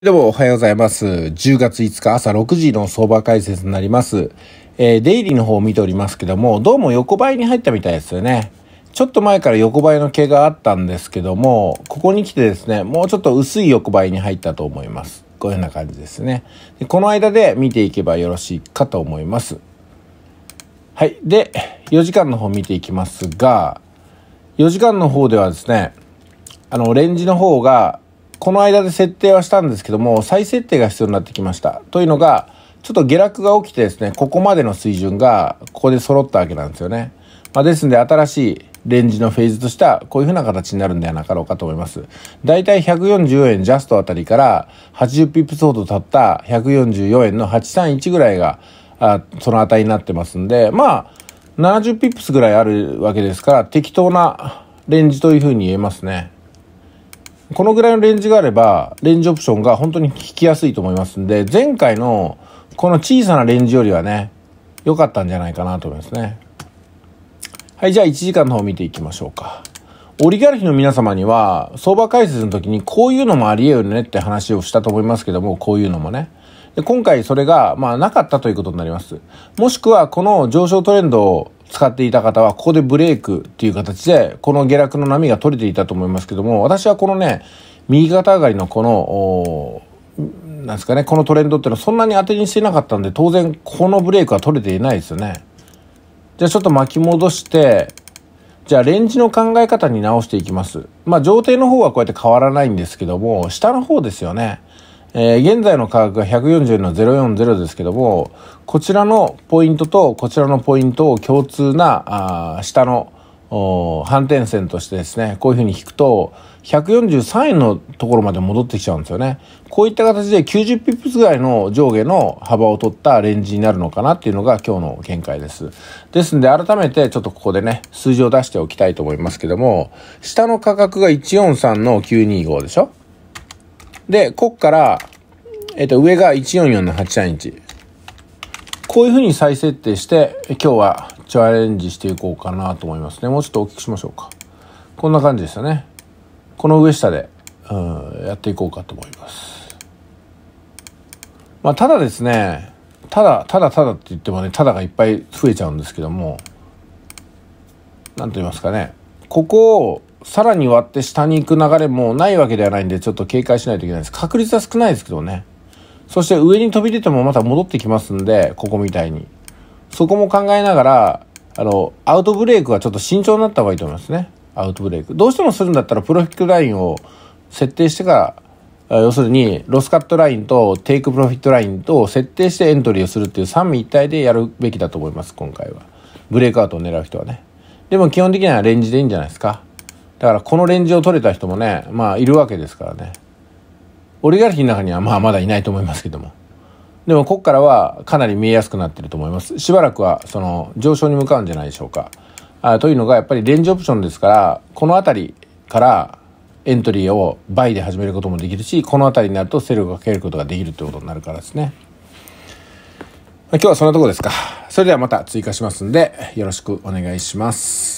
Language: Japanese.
どうもおはようございます。10月5日朝6時の相場解説になります。えー、デイリーの方を見ておりますけども、どうも横ばいに入ったみたいですよね。ちょっと前から横ばいの毛があったんですけども、ここに来てですね、もうちょっと薄い横ばいに入ったと思います。こういうような感じですね。でこの間で見ていけばよろしいかと思います。はい。で、4時間の方見ていきますが、4時間の方ではですね、あの、レンジの方が、この間で設定はしたんですけども、再設定が必要になってきました。というのが、ちょっと下落が起きてですね、ここまでの水準が、ここで揃ったわけなんですよね。まあ、ですんで、新しいレンジのフェーズとしては、こういうふうな形になるんではなかろうかと思います。だいたい1 4 4円ジャストあたりから、80ピップスほど経った144円の831ぐらいが、あその値になってますんで、まあ、70ピップスぐらいあるわけですから、適当なレンジというふうに言えますね。このぐらいのレンジがあれば、レンジオプションが本当に効きやすいと思いますんで、前回のこの小さなレンジよりはね、良かったんじゃないかなと思いますね。はい、じゃあ1時間の方見ていきましょうか。オリガルヒの皆様には、相場解説の時にこういうのもあり得るねって話をしたと思いますけども、こういうのもね。で今回それが、まあ、なかったということになります。もしくは、この上昇トレンドを使っていた方は、ここでブレイクっていう形で、この下落の波が取れていたと思いますけども、私はこのね、右肩上がりのこの、なんですかね、このトレンドっていうのはそんなに当てにしてなかったんで、当然このブレイクは取れていないですよね。じゃあちょっと巻き戻して、じゃあレンジの考え方に直していきます。まあ上底の方はこうやって変わらないんですけども、下の方ですよね。えー、現在の価格が140の040ですけども、こちらのポイントとこちらのポイントを共通な、あ下の反転線としてですね、こういうふうに引くと、143円のところまで戻ってきちゃうんですよね。こういった形で90ピップスぐらいの上下の幅を取ったレンジになるのかなっていうのが今日の見解です。ですんで改めてちょっとここでね、数字を出しておきたいと思いますけども、下の価格が143の925でしょで、こっから、えっ、と、上が144の831。こういうふうに再設定して、今日はチャレンジしていこうかなと思いますね。もうちょっと大きくしましょうか。こんな感じでしたね。この上下で、うん、やっていこうかと思います。まあ、ただですね、ただ、ただただって言ってもね、ただがいっぱい増えちゃうんですけども、何と言いますかね、ここをさらに割って下に行く流れもないわけではないんで、ちょっと警戒しないといけないです。確率は少ないですけどね。そして上に飛び出てもまた戻ってきますんで、ここみたいに。そこも考えながら、あの、アウトブレイクはちょっと慎重になった方がいいと思いますね。アウトブレイク。どうしてもするんだったら、プロフィットラインを設定してから、要するに、ロスカットラインとテイクプロフィットラインと設定してエントリーをするっていう三位一体でやるべきだと思います、今回は。ブレイクアウトを狙う人はね。でも基本的にはレンジでいいんじゃないですか。だからこのレンジを取れた人もね、まあいるわけですからね。オリガルヒの中にはまあまだいないと思いますけども。でもここからはかなり見えやすくなってると思います。しばらくはその上昇に向かうんじゃないでしょうか。あというのがやっぱりレンジオプションですから、この辺りからエントリーを倍で始めることもできるし、この辺りになるとセルをかけることができるということになるからですね。今日はそんなとこですか。それではまた追加しますんで、よろしくお願いします。